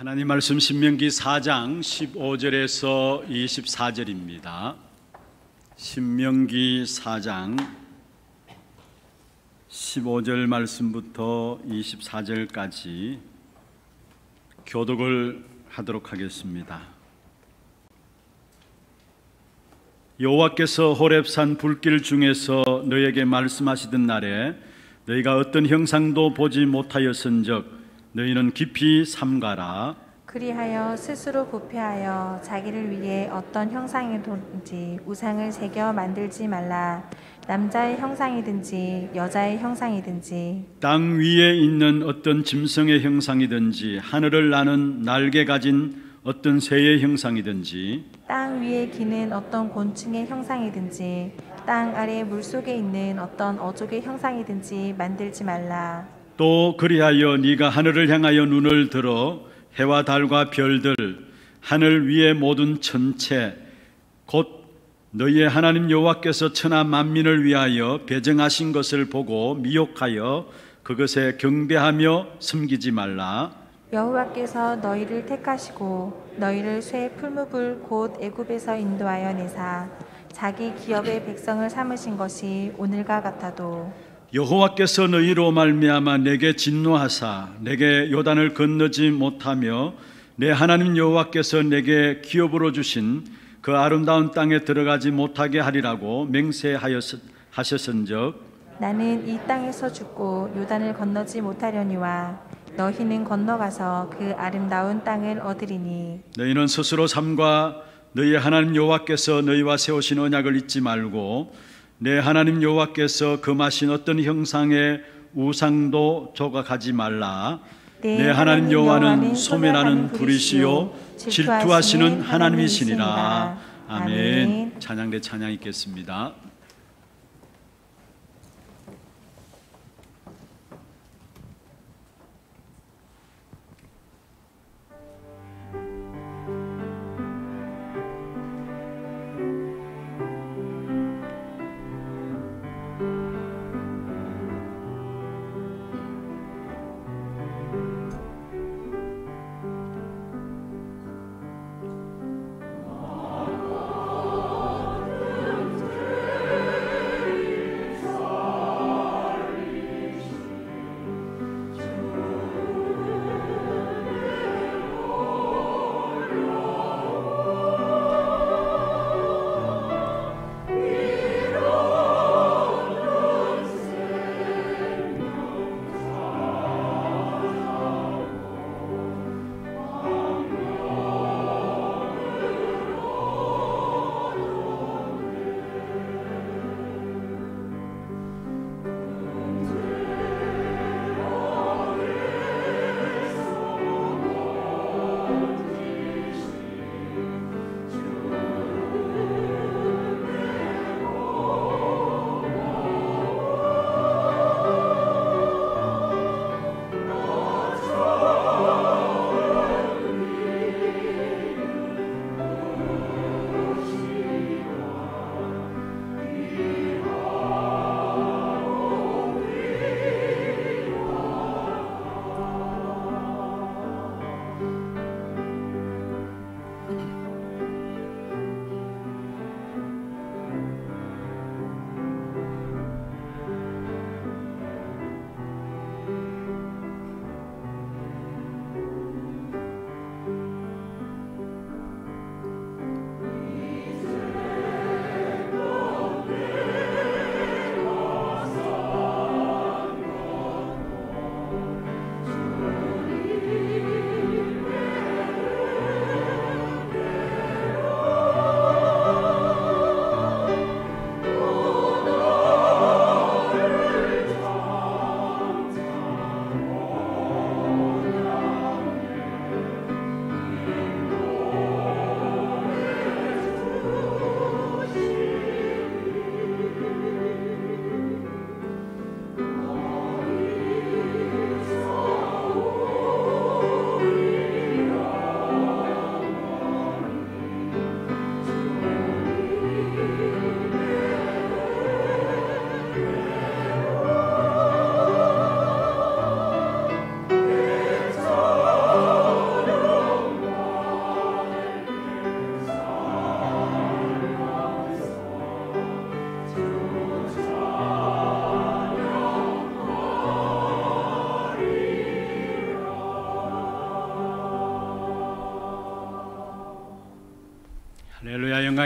하나님 말씀 신명기 4장 15절에서 24절입니다. 신명기 4장 15절 말씀부터 24절까지 교독을 하도록 하겠습니다. 여호와께서 호렙산 불길 중에서 너에게 말씀하시던 날에 너희가 어떤 형상도 보지 못하였은즉 너희는 깊이 삼가라 그리하여 스스로 부패하여 자기를 위해 어떤 형상이든지 우상을 새겨 만들지 말라 남자의 형상이든지 여자의 형상이든지 땅 위에 있는 어떤 짐승의 형상이든지 하늘을 나는 날개 가진 어떤 새의 형상이든지 땅 위에 기는 어떤 곤충의 형상이든지 땅 아래 물속에 있는 어떤 어족의 형상이든지 만들지 말라 또 그리하여 네가 하늘을 향하여 눈을 들어 해와 달과 별들 하늘 위의 모든 천체 곧 너희의 하나님 여호와께서 천하 만민을 위하여 배정하신 것을 보고 미혹하여 그것에 경배하며 숨기지 말라 여호와께서 너희를 택하시고 너희를 쇠 풀무불 곧 애굽에서 인도하여 내사 자기 기업의 백성을 삼으신 것이 오늘과 같아도 여호와께서 너희로 말미암아 내게 진노하사 내게 요단을 건너지 못하며 내 하나님 여호와께서 내게 기업으로 주신 그 아름다운 땅에 들어가지 못하게 하리라고 맹세하셨은즉 나는 이 땅에서 죽고 요단을 건너지 못하려니와 너희는 건너가서 그 아름다운 땅을 얻으리니 너희는 스스로 삶과 너희 하나님 여호와께서 너희와 세우신 언약을 잊지 말고 내 하나님 여호와께서 금하신 그 어떤 형상의 우상도 조각하지 말라. 내, 네, 내 하나님 여호와는 소멸하는 불이시요 질투하시는 하나님이시니라. 아멘. 찬양대 찬양 있겠습니다.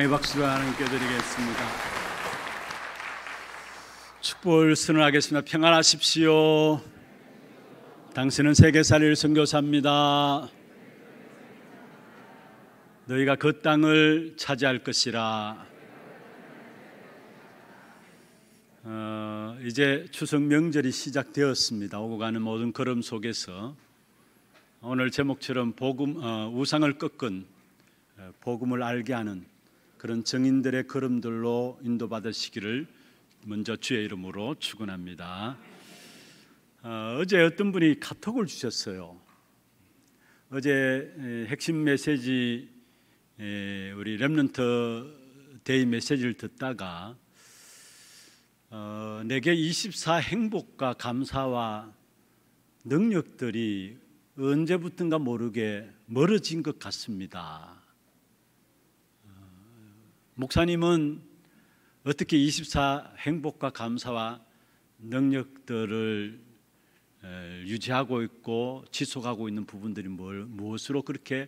찬양의 박수로 하나님께 드리겠습니다. 축복을 수능하겠습니다. 평안하십시오. 당신은 세계 살릴 선교사입니다. 너희가 그 땅을 차지할 것이라. 어, 이제 추석 명절이 시작되었습니다. 오고 가는 모든 걸음 속에서 오늘 제목처럼 복음 어, 우상을 꺾은 어, 복음을 알게 하는 그런 증인들의 걸음들로 인도받으시기를 먼저 주의 이름으로 축원합니다. 어, 어제 어떤 분이 카톡을 주셨어요. 어제 핵심 메시지 우리 렘넌트 데이 메시지를 듣다가 어, 내게 24 행복과 감사와 능력들이 언제부턴가 모르게 멀어진 것 같습니다. 목사님은 어떻게 24 행복과 감사와 능력들을 유지하고 있고 지속하고 있는 부분들이 뭘, 무엇으로 그렇게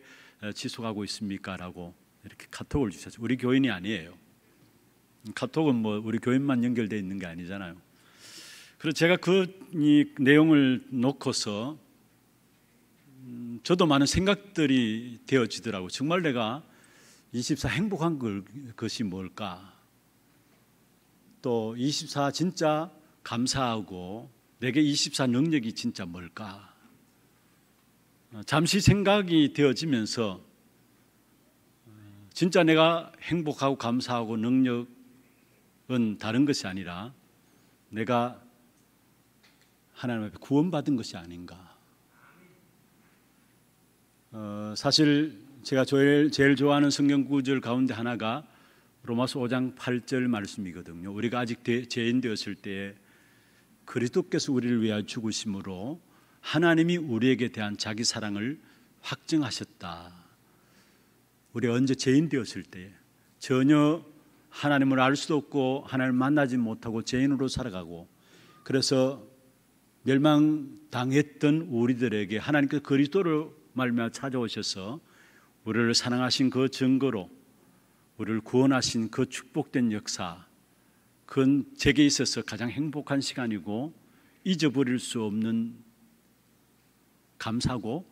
지속하고 있습니까? 라고 이렇게 카톡을 주셨어요. 우리 교인이 아니에요. 카톡은 뭐 우리 교인만 연결되어 있는 게 아니잖아요. 그래서 제가 그 내용을 놓고서 음, 저도 많은 생각들이 되어지더라고요. 정말 내가 24 행복한 것이 뭘까? 또 24 진짜 감사하고 내게 24 능력이 진짜 뭘까? 어, 잠시 생각이 되어지면서 어, 진짜 내가 행복하고 감사하고 능력은 다른 것이 아니라 내가 하나님 앞에 구원받은 것이 아닌가. 어, 사실 제가 제일, 제일 좋아하는 성경 구절 가운데 하나가 로마서 5장 8절 말씀이거든요. 우리가 아직 대, 죄인되었을 때에 그리스도께서 우리를 위하여 죽으심으로 하나님이 우리에게 대한 자기 사랑을 확증하셨다. 우리 언제 죄인되었을 때에 전혀 하나님을 알 수도 없고 하나님을 만나지 못하고 죄인으로 살아가고 그래서 멸망당했던 우리들에게 하나님께서 그리스도를 말미암아 찾아오셔서 우리를 사랑하신 그 증거로 우리를 구원하신 그 축복된 역사 그건 제게 있어서 가장 행복한 시간이고 잊어버릴 수 없는 감사고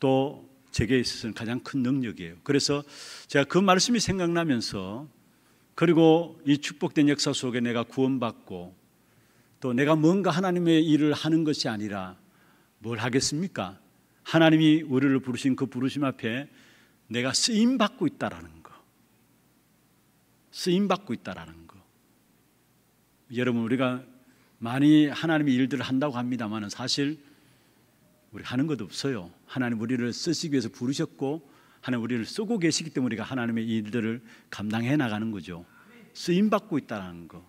또 제게 있어서는 가장 큰 능력이에요. 그래서 제가 그 말씀이 생각나면서 그리고 이 축복된 역사 속에 내가 구원받고 또 내가 뭔가 하나님의 일을 하는 것이 아니라 뭘 하겠습니까? 하나님이 우리를 부르신 그 부르심 앞에 내가 쓰임 받고 있다라는 거. 쓰임 받고 있다라는 거. 여러분 우리가 많이 하나님의 일들을 한다고 합니다만 사실 우리 하는 것도 없어요. 하나님 우리를 쓰시기 위해서 부르셨고 하나님 우리를 쓰고 계시기 때문에 우리가 하나님의 일들을 감당해 나가는 거죠. 쓰임 받고 있다라는 거.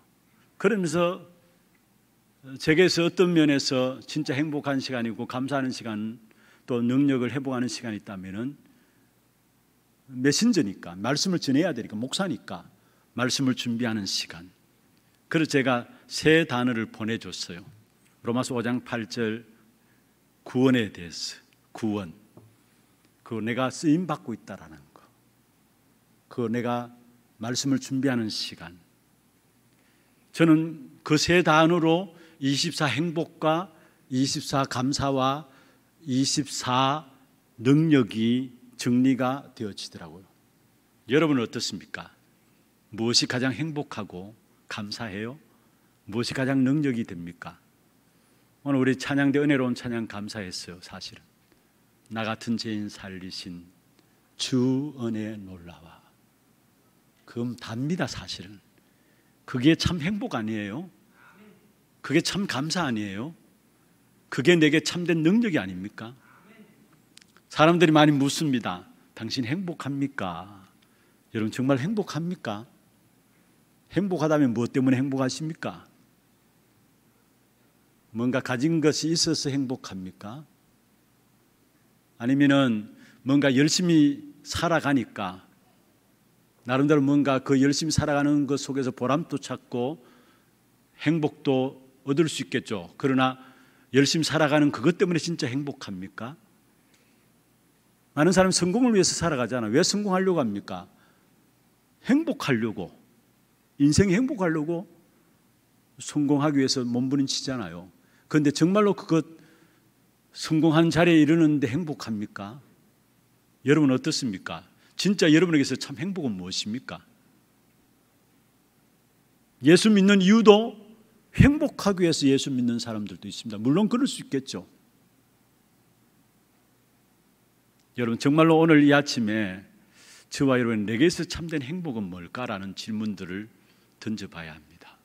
그러면서 제게서 어떤 면에서 진짜 행복한 시간이고 감사하는 시간 또 능력을 회복하는 시간이 있다면은 메신저니까 말씀을 전해야 되니까 목사니까 말씀을 준비하는 시간. 그래서 제가 세 단어를 보내줬어요. 로마서 5장 8절 구원에 대해서 구원. 그 내가 쓰임 받고 있다라는 거. 그 내가 말씀을 준비하는 시간. 저는 그 세 단어로 24 행복과 24 감사와 24 능력이 정리가 되어지더라고요. 여러분은 어떻습니까? 무엇이 가장 행복하고 감사해요? 무엇이 가장 능력이 됩니까? 오늘 우리 찬양대 은혜로운 찬양 감사했어요, 사실은. 나 같은 죄인 살리신 주 은혜 놀라와. 그럼 답니다, 사실은. 그게 참 행복 아니에요? 그게 참 감사 아니에요? 그게 내게 참된 능력이 아닙니까? 사람들이 많이 묻습니다. 당신 행복합니까? 여러분 정말 행복합니까? 행복하다면 무엇 때문에 행복하십니까? 뭔가 가진 것이 있어서 행복합니까? 아니면은 뭔가 열심히 살아가니까 나름대로 뭔가 그 열심히 살아가는 것 속에서 보람도 찾고 행복도 얻을 수 있겠죠. 그러나 열심히 살아가는 그것 때문에 진짜 행복합니까? 많은 사람이 성공을 위해서 살아가잖아. 왜 성공하려고 합니까? 행복하려고. 인생이 행복하려고 성공하기 위해서 몸부림치잖아요. 그런데 정말로 그것 성공한 자리에 이르는데 행복합니까? 여러분 어떻습니까? 진짜 여러분에게서 참 행복은 무엇입니까? 예수 믿는 이유도 행복하기 위해서 예수 믿는 사람들도 있습니다. 물론 그럴 수 있겠죠. 여러분 정말로 오늘 이 아침에 저와 여러분 내게서 참된 행복은 뭘까라는 질문들을 던져봐야 합니다.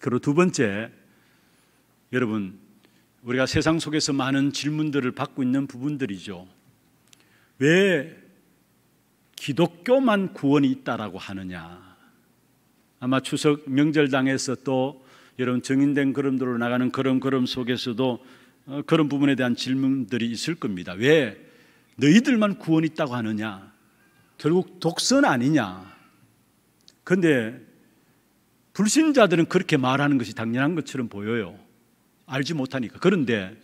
그리고 두 번째 여러분 우리가 세상 속에서 많은 질문들을 받고 있는 부분들이죠. 왜 기독교만 구원이 있다라고 하느냐? 아마 추석 명절 당에서 또 여러분 정인된 걸음들로 나가는 그런 걸음 속에서도 어, 그런 부분에 대한 질문들이 있을 겁니다. 왜 너희들만 구원이 있다고 하느냐? 결국 독선 아니냐? 근데 불신자들은 그렇게 말하는 것이 당연한 것처럼 보여요. 알지 못하니까. 그런데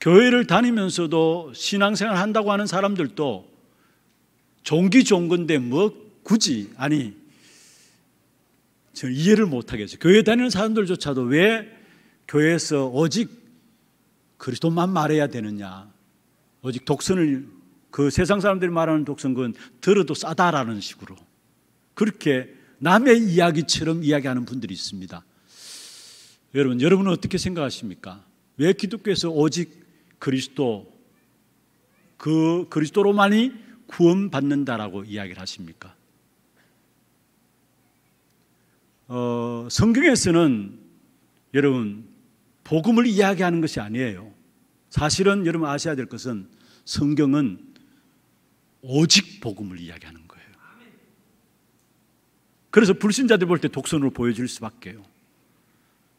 교회를 다니면서도 신앙생활 한다고 하는 사람들도 종기 종건데 뭐 굳이 아니 저 이해를 못 하겠어요. 교회 다니는 사람들조차도 왜 교회에서 오직 그리스도만 말해야 되느냐? 오직 독선을 그 세상 사람들이 말하는 독성근 들어도 싸다라는 식으로 그렇게 남의 이야기처럼 이야기하는 분들이 있습니다. 여러분, 여러분은 어떻게 생각하십니까? 왜 기독교에서 오직 그리스도 그 그리스도로만이 구원받는다라고 이야기를 하십니까? 어, 성경에서는 여러분 복음을 이야기하는 것이 아니에요. 사실은 여러분 아셔야 될 것은 성경은 오직 복음을 이야기하는 거예요. 그래서 불신자들 볼 때 독선으로 보여질 수밖에요.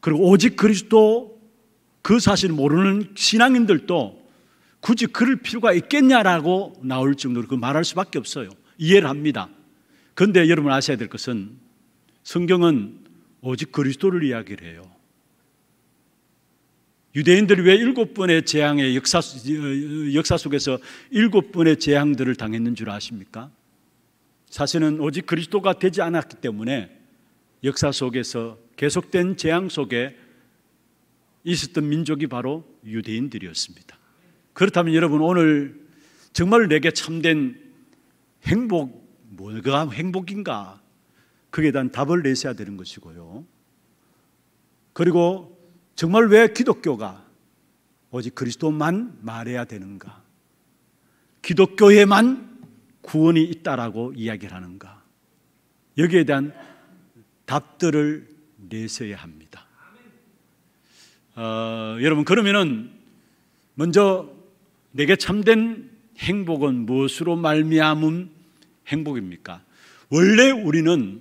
그리고 오직 그리스도 그 사실을 모르는 신앙인들도 굳이 그럴 필요가 있겠냐라고 나올 정도로 그 말할 수밖에 없어요. 이해를 합니다. 그런데 여러분 아셔야 될 것은 성경은 오직 그리스도를 이야기를 해요. 유대인들이 왜 일곱 번의 재앙의 역사, 역사 속에서 일곱 번의 재앙들을 당했는 줄 아십니까? 사실은 오직 그리스도가 되지 않았기 때문에 역사 속에서 계속된 재앙 속에 있었던 민족이 바로 유대인들이었습니다. 그렇다면 여러분 오늘 정말 내게 참된 행복, 뭐가 행복인가? 그에 대 답을 내셔야 되는 것이고요. 그리고 정말 왜 기독교가 오직 그리스도만 말해야 되는가? 기독교에만 구원이 있다라고 이야기를 하는가? 여기에 대한 답들을 내셔야 합니다. 어, 여러분 그러면은 먼저 내게 참된 행복은 무엇으로 말미암은 행복입니까? 원래 우리는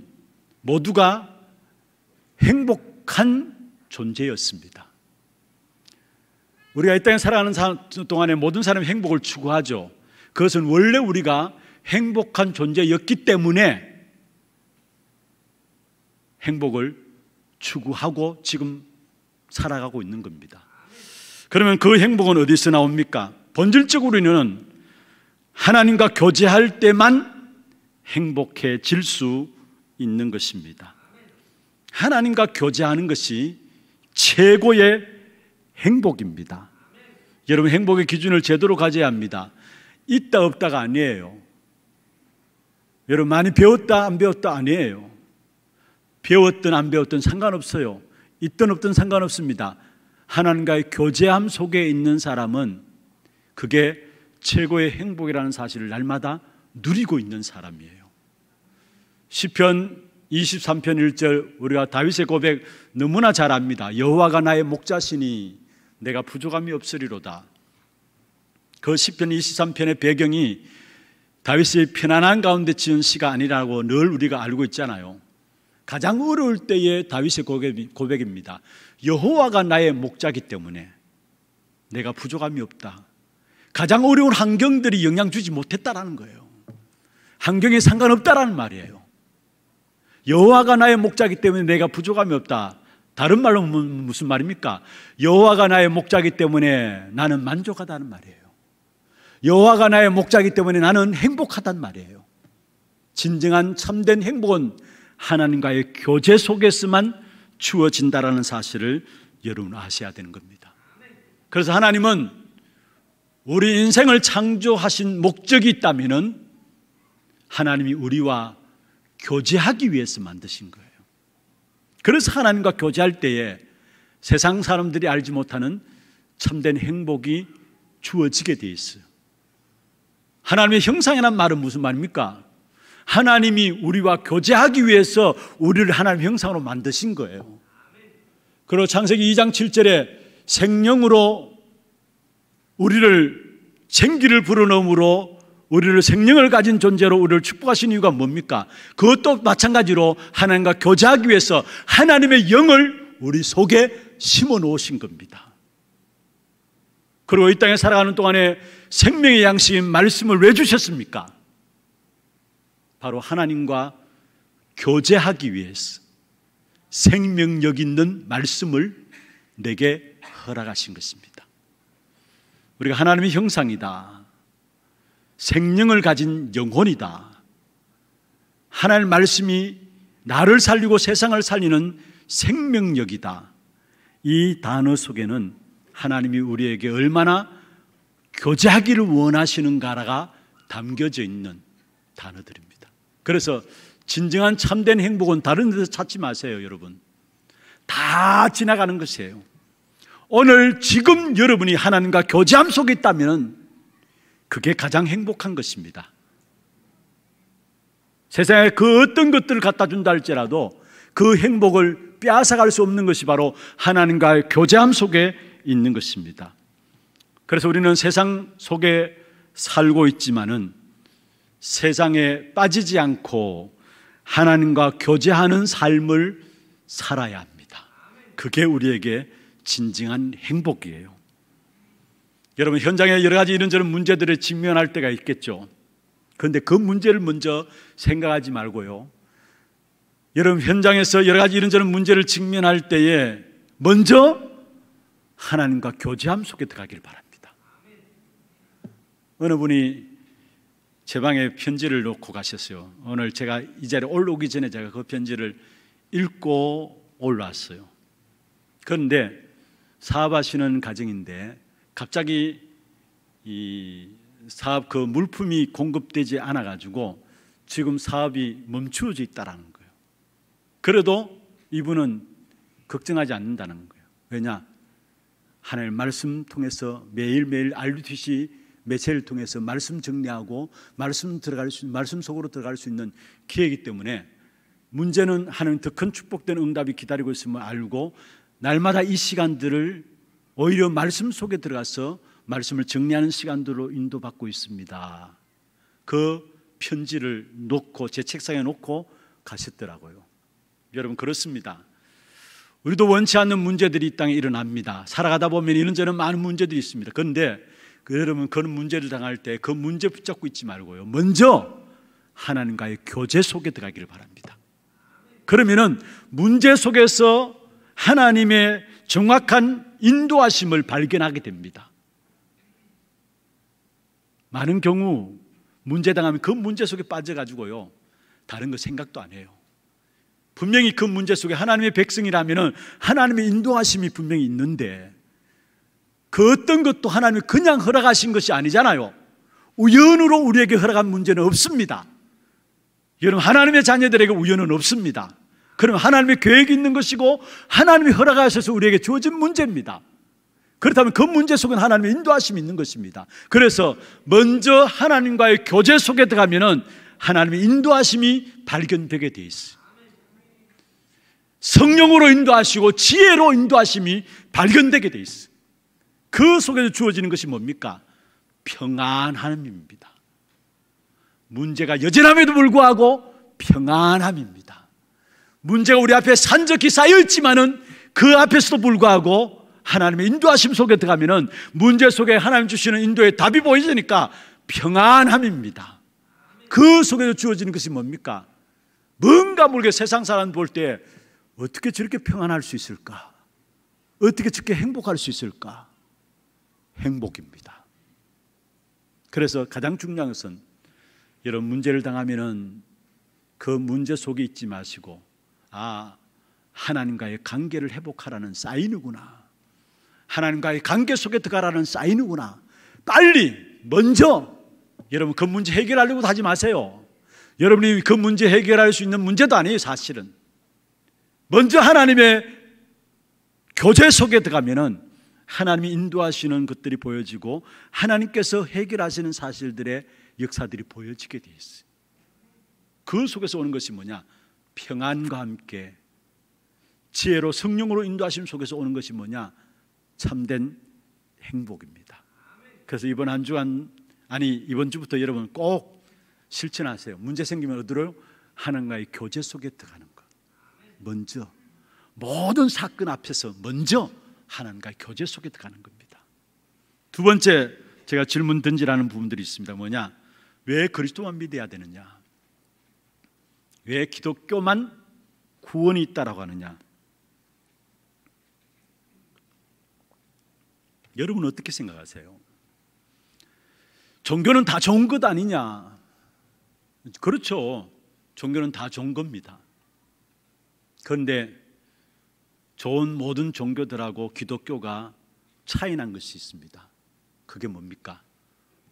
모두가 행복한 존재였습니다. 우리가 이 땅에 살아가는 동안에 모든 사람이 행복을 추구하죠. 그것은 원래 우리가 행복한 존재였기 때문에 행복을 추구하고 지금 살아가고 있는 겁니다. 그러면 그 행복은 어디서 나옵니까? 본질적으로는 하나님과 교제할 때만 행복해질 수 있는 것입니다. 하나님과 교제하는 것이 최고의 행복입니다. 여러분 행복의 기준을 제대로 가져야 합니다. 있다 없다가 아니에요. 여러분 많이 배웠다 안 배웠다 아니에요. 배웠든 안 배웠든 상관없어요. 있든 없든 상관없습니다. 하나님과의 교제함 속에 있는 사람은 그게 최고의 행복이라는 사실을 날마다 누리고 있는 사람이에요. 시편 23편 1절 우리가 다윗의 고백 너무나 잘 압니다. 여호와가 나의 목자시니 내가 부족함이 없으리로다. 그 10편 23편의 배경이 다윗의 편안한 가운데 지은 시가 아니라고 늘 우리가 알고 있잖아요. 가장 어려울 때의 다윗의 고백, 입니다 여호와가 나의 목자기 때문에 내가 부족함이 없다. 가장 어려운 환경들이 영향 주지 못했다라는 거예요. 환경에 상관없다라는 말이에요. 여호와가 나의 목자기 때문에 내가 부족함이 없다. 다른 말로 무슨 말입니까? 여호와가 나의 목자기 때문에 나는 만족하다는 말이에요. 여호와가 나의 목자기 때문에 나는 행복하단 말이에요. 진정한 참된 행복은 하나님과의 교제 속에서만 주어진다라는 사실을 여러분 아셔야 되는 겁니다. 그래서 하나님은 우리 인생을 창조하신 목적이 있다면은 하나님이 우리와 교제하기 위해서 만드신 거예요. 그래서 하나님과 교제할 때에 세상 사람들이 알지 못하는 참된 행복이 주어지게 돼 있어요. 하나님의 형상이란 말은 무슨 말입니까? 하나님이 우리와 교제하기 위해서 우리를 하나님 형상으로 만드신 거예요. 그리고 창세기 2장 7절에 생명으로 우리를 생기를 불어넣음으로 우리를 생명을 가진 존재로 우리를 축복하신 이유가 뭡니까? 그것도 마찬가지로 하나님과 교제하기 위해서 하나님의 영을 우리 속에 심어 놓으신 겁니다. 그리고 이 땅에 살아가는 동안에 생명의 양식인 말씀을 왜 주셨습니까? 바로 하나님과 교제하기 위해서 생명력 있는 말씀을 내게 허락하신 것입니다. 우리가 하나님의 형상이다. 생명을 가진 영혼이다. 하나님의 말씀이 나를 살리고 세상을 살리는 생명력이다. 이 단어 속에는 하나님이 우리에게 얼마나 교제하기를 원하시는가가 담겨져 있는 단어들입니다. 그래서 진정한 참된 행복은 다른 데서 찾지 마세요, 여러분. 다 지나가는 것이에요. 오늘 지금 여러분이 하나님과 교제함 속에 있다면 그게 가장 행복한 것입니다. 세상에 그 어떤 것들을 갖다 준다 할지라도 그 행복을 빼앗아갈 수 없는 것이 바로 하나님과의 교제함 속에 있는 것입니다. 그래서 우리는 세상 속에 살고 있지만은 세상에 빠지지 않고 하나님과 교제하는 삶을 살아야 합니다. 그게 우리에게 진정한 행복이에요. 여러분 현장에 여러 가지 이런저런 문제들을 직면할 때가 있겠죠. 그런데 그 문제를 먼저 생각하지 말고요. 여러분 현장에서 여러 가지 이런저런 문제를 직면할 때에 먼저 하나님과 교제함 속에 들어가길 바랍니다. 어느 분이 제 방에 편지를 놓고 가셨어요. 오늘 제가 이 자리에 올라오기 전에 제가 그 편지를 읽고 올라왔어요. 그런데 사업하시는 가정인데 갑자기 이 사업 그 물품이 공급되지 않아 가지고 지금 사업이 멈추어져 있다라는 거예요. 그래도 이분은 걱정하지 않는다는 거예요. 왜냐? 하늘 말씀 통해서 매일매일 RUTC 매체를 통해서 말씀 정리하고 말씀 들어갈 수 말씀 속으로 들어갈 수 있는 기회이기 때문에 문제는 하는 더큰 축복된 응답이 기다리고 있음을 알고 날마다 이 시간들을 오히려 말씀 속에 들어가서 말씀을 정리하는 시간들로 인도받고 있습니다. 그 편지를 놓고 제 책상에 놓고 가셨더라고요. 여러분 그렇습니다. 우리도 원치 않는 문제들이 이 땅에 일어납니다. 살아가다 보면 이런저런 많은 문제들이 있습니다. 그런데 그 여러분 그런 문제를 당할 때 그 문제 붙잡고 있지 말고요. 먼저 하나님과의 교제 속에 들어가기를 바랍니다. 그러면은 문제 속에서 하나님의 정확한 인도하심을 발견하게 됩니다. 많은 경우 문제 당하면 그 문제 속에 빠져가지고요. 다른 거 생각도 안 해요. 분명히 그 문제 속에 하나님의 백성이라면 하나님의 인도하심이 분명히 있는데 그 어떤 것도 하나님이 그냥 허락하신 것이 아니잖아요. 우연으로 우리에게 허락한 문제는 없습니다. 여러분, 하나님의 자녀들에게 우연은 없습니다. 그럼 하나님의 계획이 있는 것이고 하나님이 허락하셔서 우리에게 주어진 문제입니다. 그렇다면 그 문제 속은 하나님의 인도하심이 있는 것입니다. 그래서 먼저 하나님과의 교제 속에 들어가면은 하나님의 인도하심이 발견되게 돼 있어요. 성령으로 인도하시고 지혜로 인도하심이 발견되게 돼 있어요. 그 속에서 주어지는 것이 뭡니까? 평안함입니다. 문제가 여전함에도 불구하고 평안함입니다. 문제가 우리 앞에 산적히 쌓여있지만은 그 앞에서도 불구하고 하나님의 인도하심 속에 들어가면은 문제 속에 하나님 주시는 인도의 답이 보이니까 지 평안함입니다. 그 속에서 주어지는 것이 뭡니까? 뭔가 모르게 세상 사람 볼 때 어떻게 저렇게 평안할 수 있을까? 어떻게 저렇게 행복할 수 있을까? 행복입니다. 그래서 가장 중요한 것은 이런 문제를 당하면은 그 문제 속에 있지 마시고 아 하나님과의 관계를 회복하라는 사인이구나. 하나님과의 관계 속에 들어가라는 사인이구나. 빨리 먼저 여러분 그 문제 해결하려고 하지 마세요. 여러분이 그 문제 해결할 수 있는 문제도 아니에요, 사실은. 먼저 하나님의 교제 속에 들어가면은 하나님이 인도하시는 것들이 보여지고 하나님께서 해결하시는 사실들의 역사들이 보여지게 돼 있어요. 그 속에서 오는 것이 뭐냐? 평안과 함께 지혜로 성령으로 인도하심 속에서 오는 것이 뭐냐? 참된 행복입니다. 그래서 이번 한 주간 아니 이번 주부터 여러분 꼭 실천하세요. 문제 생기면 어디로 하나님과의 교제 속에 들어가는 것. 먼저 모든 사건 앞에서 먼저 하나님과의 교제 속에 들어가는 겁니다. 두 번째 제가 질문 던지라는 부분들이 있습니다. 뭐냐? 왜 그리스도만 믿어야 되느냐? 왜 기독교만 구원이 있다라고 하느냐? 여러분 어떻게 생각하세요? 종교는 다 좋은 것 아니냐? 그렇죠. 종교는 다 좋은 겁니다. 그런데 좋은 모든 종교들하고 기독교가 차이난 것이 있습니다. 그게 뭡니까?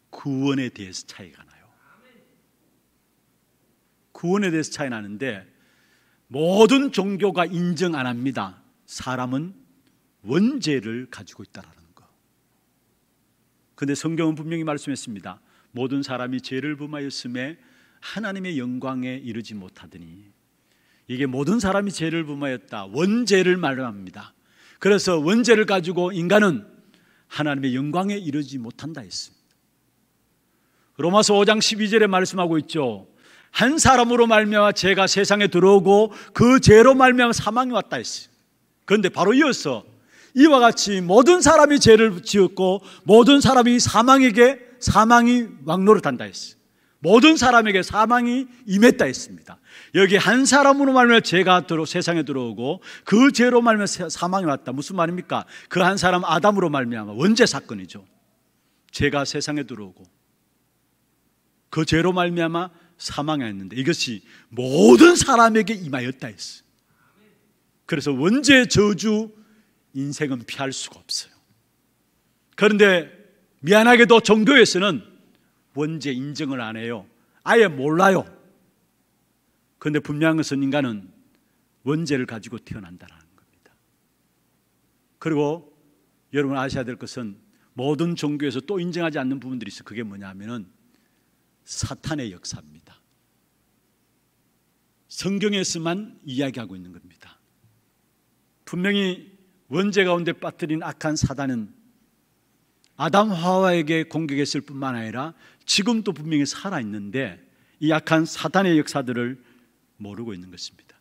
구원에 대해서 차이가 나요. 구원에 대해서 차이 나는데 모든 종교가 인정 안 합니다. 사람은 원죄를 가지고 있다라는 거. 근데 성경은 분명히 말씀했습니다. 모든 사람이 죄를 범하였음에 하나님의 영광에 이르지 못하더니 이게 모든 사람이 죄를 범하였다. 원죄를 말합니다. 그래서 원죄를 가지고 인간은 하나님의 영광에 이르지 못한다 했습니다. 로마서 5장 12절에 말씀하고 있죠. 한 사람으로 말미암아 죄가 세상에 들어오고 그 죄로 말미암아 사망이 왔다 했어요. 그런데 바로 이어서 이와 같이 모든 사람이 죄를 지었고 모든 사람이 사망에게 사망이 왕노릇한다 했어요. 모든 사람에게 사망이 임했다 했습니다. 여기 한 사람으로 말면 죄가 들어 세상에 들어오고 그 죄로 말면 사망이 왔다. 무슨 말입니까? 그 한 사람 아담으로 말미암아 원죄 사건이죠. 죄가 세상에 들어오고 그 죄로 말미암아 사망하였는데 이것이 모든 사람에게 임하였다 했어 그래서 원죄 저주 인생은 피할 수가 없어요. 그런데 미안하게도 종교에서는 원죄 인정을 안 해요. 아예 몰라요. 그런데 분명한 것은 인간은 원죄를 가지고 태어난다라는 겁니다. 그리고 여러분 아셔야 될 것은 모든 종교에서 또 인정하지 않는 부분들이 있어요. 그게 뭐냐면은 사탄의 역사입니다. 성경에서만 이야기하고 있는 겁니다. 분명히 원죄 가운데 빠뜨린 악한 사단은 아담 하와에게 공격했을 뿐만 아니라 지금도 분명히 살아있는데 이 악한 사단의 역사들을 모르고 있는 것입니다.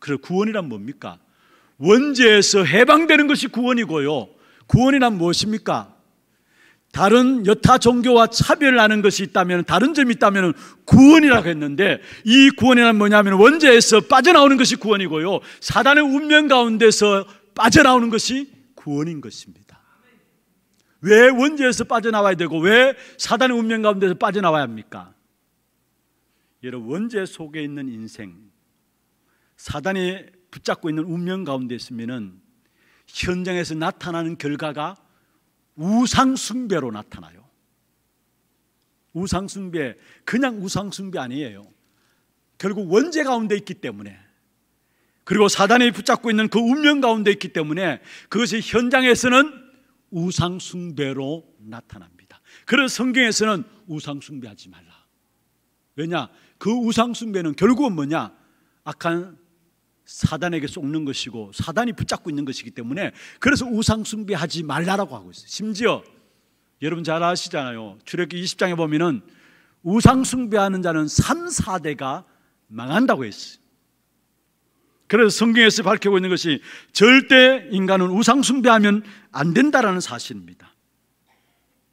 그래 구원이란 뭡니까? 원죄에서 해방되는 것이 구원이고요. 구원이란 무엇입니까? 다른 여타 종교와 차별하는 것이 있다면 다른 점이 있다면 구원이라고 했는데 이 구원이란 뭐냐면 원죄에서 빠져나오는 것이 구원이고요. 사단의 운명 가운데서 빠져나오는 것이 구원인 것입니다. 왜 원죄에서 빠져나와야 되고 왜 사단의 운명 가운데서 빠져나와야 합니까? 여러분 원죄 속에 있는 인생 사단이 붙잡고 있는 운명 가운데 있으면 현장에서 나타나는 결과가 우상숭배로 나타나요. 우상숭배, 그냥 우상숭배 아니에요. 결국 원죄 가운데 있기 때문에 그리고 사단이 붙잡고 있는 그 운명 가운데 있기 때문에 그것이 현장에서는 우상숭배로 나타납니다. 그런 성경에서는 우상숭배하지 말라. 왜냐? 그 우상숭배는 결국은 뭐냐? 악한 사단에게 쏟는 것이고 사단이 붙잡고 있는 것이기 때문에 그래서 우상 숭배하지 말라라고 하고 있어요. 심지어 여러분 잘 아시잖아요. 출애굽기 20장에 보면은 우상 숭배하는 자는 3, 4대가 망한다고 했어요. 그래서 성경에서 밝히고 있는 것이 절대 인간은 우상 숭배하면 안 된다라는 사실입니다.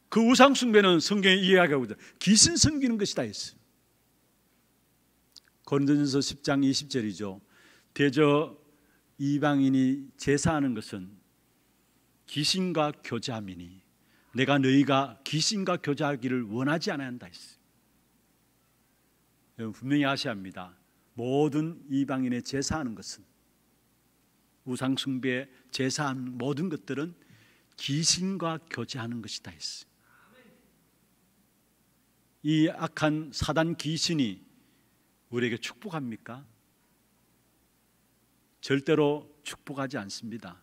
그 우상 숭배는 성경에 이야하고있신 섬기는 것이다 했어요. 고린도전서 10장 20절이죠. 대저 이방인이 제사하는 것은 귀신과 교제함이니 내가 너희가 귀신과 교제하기를 원하지 않아야 한다 했어요. 분명히 아셔야 합니다. 모든 이방인의 제사하는 것은 우상 숭배 제사한 모든 것들은 귀신과 교제하는 것이다 했어요. 이 악한 사단 귀신이 우리에게 축복합니까? 절대로 축복하지 않습니다.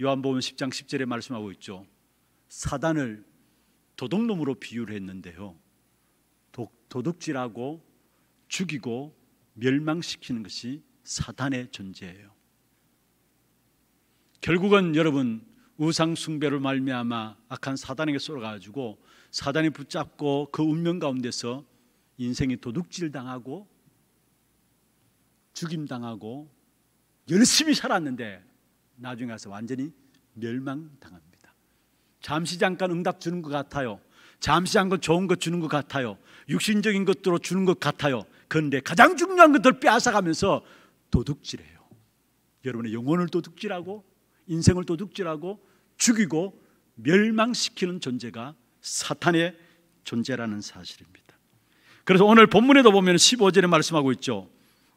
요한복음 10장 10절에 말씀하고 있죠. 사단을 도둑놈으로 비유를 했는데요. 도, 도둑질하고 죽이고 멸망시키는 것이 사단의 존재예요. 결국은 여러분 우상 숭배를 말미암아 악한 사단에게 쏠아가지고 사단이 붙잡고 그 운명 가운데서 인생이 도둑질 당하고 죽임당하고 열심히 살았는데 나중에 와서 완전히 멸망당합니다. 잠시 잠깐 응답 주는 것 같아요. 잠시 잠깐 좋은 것 주는 것 같아요. 육신적인 것들로 주는 것 같아요. 그런데 가장 중요한 것들 빼앗아가면서 도둑질해요. 여러분의 영혼을 도둑질하고 인생을 도둑질하고 죽이고 멸망시키는 존재가 사탄의 존재라는 사실입니다. 그래서 오늘 본문에도 보면 15절에 말씀하고 있죠.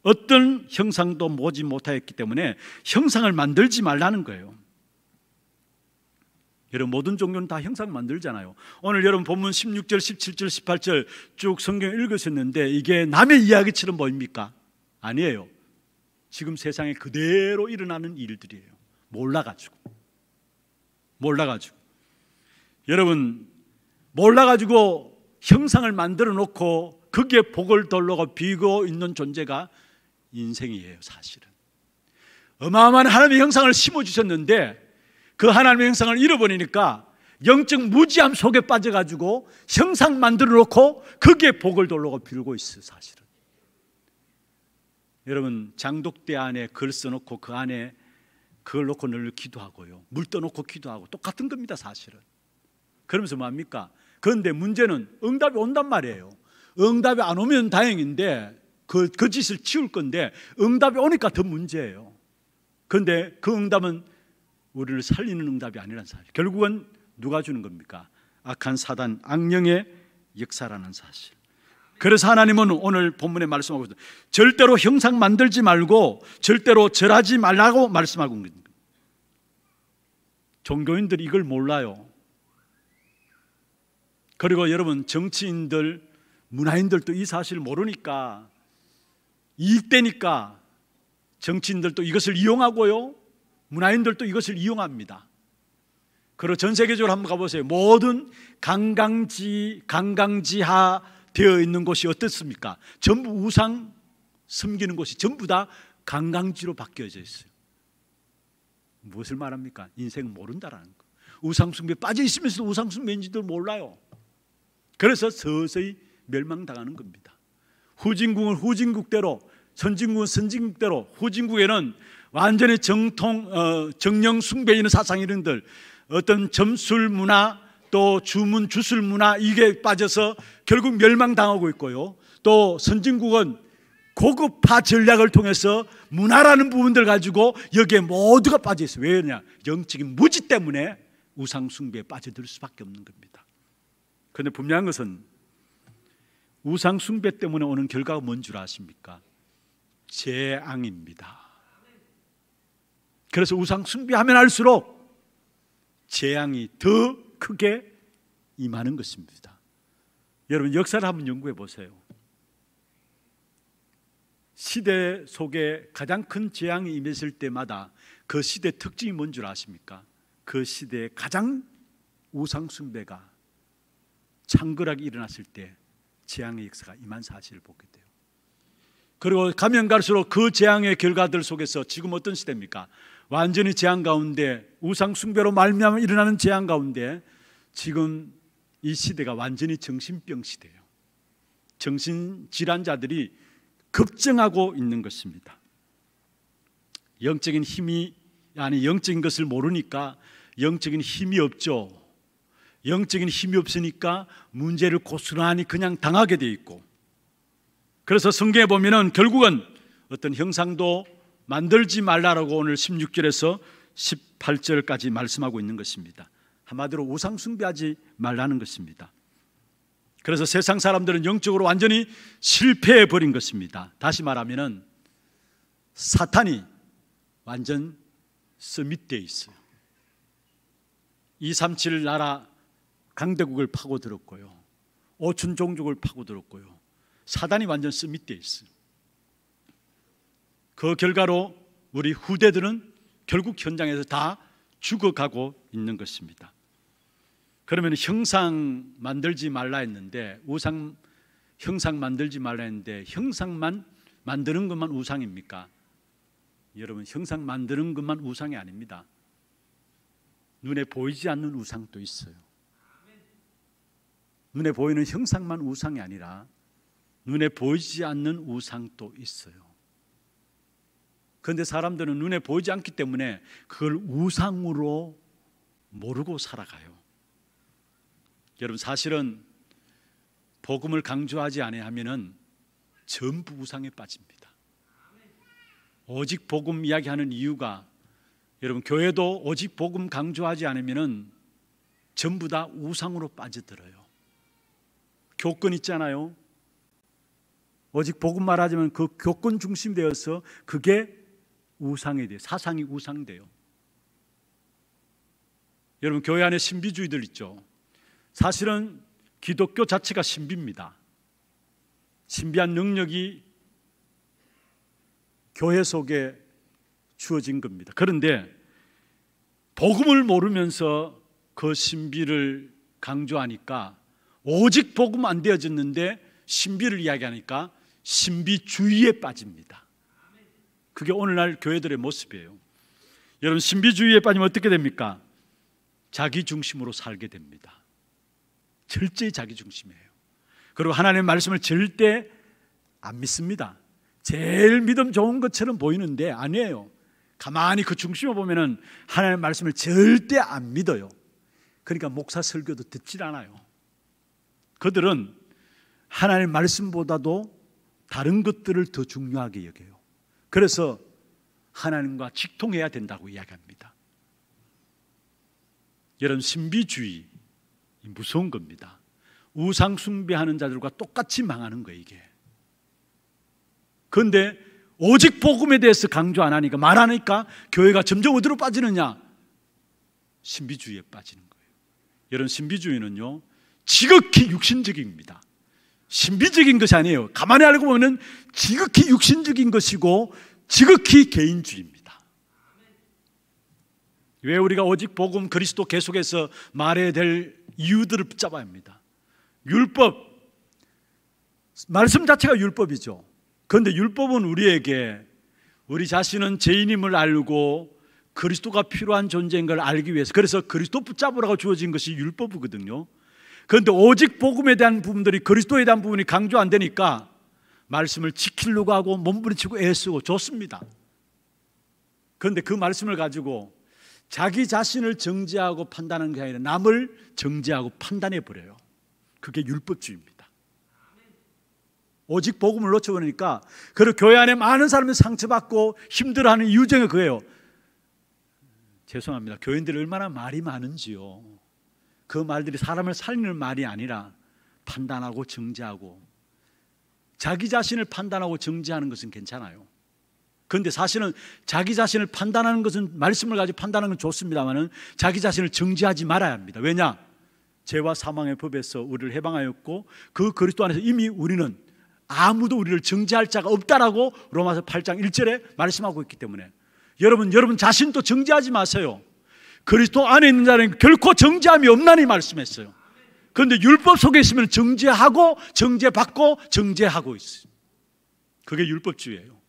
어떤 형상도 모지 못하였기 때문에 형상을 만들지 말라는 거예요. 여러분 모든 종교는 다 형상 만들잖아요. 오늘 여러분 본문 16절, 17절, 18절 쭉 성경 읽으셨는데 이게 남의 이야기처럼 보입니까? 아니에요. 지금 세상에 그대로 일어나는 일들이에요. 몰라가지고. 몰라가지고. 여러분, 몰라가지고 형상을 만들어 놓고 그게 복을 돌려고 비고 있는 존재가 인생이에요, 사실은. 어마어마한 하나님의 형상을 심어주셨는데 그 하나님의 형상을 잃어버리니까 영적 무지함 속에 빠져가지고 형상 만들어 놓고 거기 복을 돌려고 빌고 있어, 사실은. 여러분, 장독대 안에 글 써놓고 그 안에 그걸 놓고 늘 기도하고요. 물 떠놓고 기도하고 똑같은 겁니다, 사실은. 그러면서 뭡니까? 뭐 그런데 문제는 응답이 온단 말이에요. 응답이 안 오면 다행인데 그 거짓을 그 치울 건데 응답이 오니까 더 문제예요. 그런데 그 응답은 우리를 살리는 응답이 아니란 사실. 결국은 누가 주는 겁니까? 악한 사단, 악령의 역사라는 사실. 그래서 하나님은 오늘 본문에 말씀하고 있습니 절대로 형상 만들지 말고 절대로 절하지 말라고 말씀하고 있는 겁니다. 종교인들이 이걸 몰라요. 그리고 여러분 정치인들, 문화인들도 이 사실을 모르니까 일대니까 정치인들도 이것을 이용하고요. 문화인들도 이것을 이용합니다. 그리고 전 세계적으로 한번 가보세요. 모든 강강지, 강강지하 되어 있는 곳이 어떻습니까? 전부 우상 섬기는 곳이 전부 다 강강지로 바뀌어져 있어요. 무엇을 말합니까? 인생 모른다라는 거. 우상숭배 빠져 있으면서도 우상숭배인지도 몰라요. 그래서 서서히 멸망당하는 겁니다. 후진국은 후진국대로 선진국은 선진국대로 후진국에는 완전히 정통 어, 정령 숭배 있는 사상이런들 어떤 점술 문화 또 주문 주술 문화 이게 빠져서 결국 멸망당하고 있고요. 또 선진국은 고급화 전략을 통해서 문화라는 부분들 가지고 여기에 모두가 빠져 있어요. 왜냐? 영적인 무지 때문에 우상 숭배에 빠져들 수밖에 없는 겁니다. 그런데 분명한 것은 우상 숭배 때문에 오는 결과가 뭔 줄 아십니까? 재앙입니다. 그래서 우상 숭배하면 할수록 재앙이 더 크게 임하는 것입니다. 여러분 역사를 한번 연구해 보세요. 시대 속에 가장 큰 재앙이 임했을 때마다 그 시대 특징이 뭔 줄 아십니까? 그 시대에 가장 우상 숭배가 창궐하게 일어났을 때 재앙의 역사가 임한 사실을 보게 돼요. 그리고 가면 갈수록 그 재앙의 결과들 속에서 지금 어떤 시대입니까? 완전히 재앙 가운데 우상 숭배로 말미암아 일어나는 재앙 가운데 지금 이 시대가 완전히 정신병 시대예요. 정신 질환자들이 급증하고 있는 것입니다. 영적인 힘이 아니 영적인 것을 모르니까 영적인 힘이 없죠. 영적인 힘이 없으니까 문제를 고스란히 그냥 당하게 돼 있고 그래서 성경에 보면은 결국은 어떤 형상도 만들지 말라라고 오늘 16절에서 18절까지 말씀하고 있는 것입니다. 한마디로 우상 숭배하지 말라는 것입니다. 그래서 세상 사람들은 영적으로 완전히 실패해 버린 것입니다. 다시 말하면은 사탄이 완전 스밑돼 있어요. 237 나라 강대국을 파고들었고요. 오춘 종족을 파고들었고요. 사단이 완전 쓰밋돼 있어요. 그 결과로 우리 후대들은 결국 현장에서 다 죽어가고 있는 것입니다. 그러면 형상 만들지 말라 했는데 우상 형상 만들지 말라 했는데 형상만 만드는 것만 우상입니까? 여러분 형상 만드는 것만 우상이 아닙니다. 눈에 보이지 않는 우상도 있어요. 눈에 보이는 형상만 우상이 아니라 눈에 보이지 않는 우상도 있어요. 그런데 사람들은 눈에 보이지 않기 때문에 그걸 우상으로 모르고 살아가요. 여러분 사실은 복음을 강조하지 아니하면은 전부 우상에 빠집니다. 오직 복음 이야기하는 이유가 여러분 교회도 오직 복음 강조하지 않으면은 전부 다 우상으로 빠져들어요. 교권 있잖아요. 오직 복음말 하자면 그 교권 중심되어서 그게 우상이 돼요. 사상이 우상돼요. 여러분 교회 안에 신비주의들 있죠. 사실은 기독교 자체가 신비입니다. 신비한 능력이 교회 속에 주어진 겁니다. 그런데 복음을 모르면서 그 신비를 강조하니까 오직 복음 안 되어졌는데 신비를 이야기하니까 신비주의에 빠집니다. 그게 오늘날 교회들의 모습이에요. 여러분 신비주의에 빠지면 어떻게 됩니까? 자기 중심으로 살게 됩니다. 절대 자기 중심이에요. 그리고 하나님의 말씀을 절대 안 믿습니다. 제일 믿음 좋은 것처럼 보이는데 아니에요. 가만히 그 중심을 보면은 하나님의 말씀을 절대 안 믿어요. 그러니까 목사 설교도 듣질 않아요. 그들은 하나님의 말씀보다도 다른 것들을 더 중요하게 여겨요. 그래서 하나님과 직통해야 된다고 이야기합니다. 여러분 신비주의 무서운 겁니다. 우상 숭배하는 자들과 똑같이 망하는 거예요, 이게. 그런데 오직 복음에 대해서 강조 안 하니까 말하니까 교회가 점점 어디로 빠지느냐? 신비주의에 빠지는 거예요. 여러분 신비주의는요. 지극히 육신적입니다. 신비적인 것이 아니에요. 가만히 알고 보면 지극히 육신적인 것이고 지극히 개인주의입니다. 왜 우리가 오직 복음 그리스도 계속해서 말해야 될 이유들을 붙잡아야 합니다. 율법 말씀 자체가 율법이죠. 그런데 율법은 우리에게 우리 자신은 죄인임을 알고 그리스도가 필요한 존재인 걸 알기 위해서 그래서 그리스도 붙잡으라고 주어진 것이 율법이거든요. 그런데 오직 복음에 대한 부분들이 그리스도에 대한 부분이 강조 안 되니까 말씀을 지키려고 하고 몸부림치고 애쓰고 좋습니다. 그런데 그 말씀을 가지고 자기 자신을 정죄하고 판단하는 게 아니라 남을 정죄하고 판단해 버려요. 그게 율법주의입니다. 오직 복음을 놓쳐버리니까 그리고 교회 안에 많은 사람이 상처받고 힘들어하는 이유정이 그예요. 죄송합니다. 교인들이 얼마나 말이 많은지요. 그 말들이 사람을 살리는 말이 아니라 판단하고 정죄하고 자기 자신을 판단하고 정죄하는 것은 괜찮아요. 그런데 사실은 자기 자신을 판단하는 것은 말씀을 가지고 판단하는 건 좋습니다만은 자기 자신을 정죄하지 말아야 합니다. 왜냐? 죄와 사망의 법에서 우리를 해방하였고 그 그리스도 안에서 이미 우리는 아무도 우리를 정죄할 자가 없다라고 로마서 8장 1절에 말씀하고 있기 때문에 여러분 여러분 자신도 정죄하지 마세요. 그리스도 안에 있는 자는 결코 정죄함이 없나니 말씀했어요. 그런데 율법 속에 있으면 정죄하고 정죄받고 정죄하고 있어요. 그게 율법주의예요.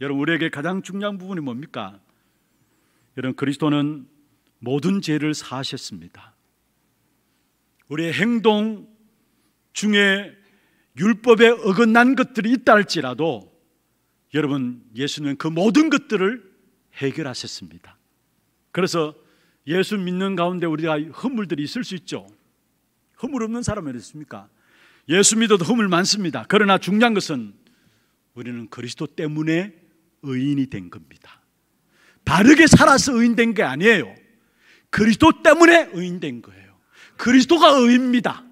여러분 우리에게 가장 중요한 부분이 뭡니까? 여러분 그리스도는 모든 죄를 사하셨습니다. 우리의 행동 중에 율법에 어긋난 것들이 있다 할지라도 여러분 예수는 그 모든 것들을 해결하셨습니다. 그래서 예수 믿는 가운데 우리가 허물들이 있을 수 있죠. 허물 없는 사람은 있습니까? 예수 믿어도 허물 많습니다. 그러나 중요한 것은 우리는 그리스도 때문에 의인이 된 겁니다. 바르게 살아서 의인된 게 아니에요. 그리스도 때문에 의인된 거예요. 그리스도가 의입니다.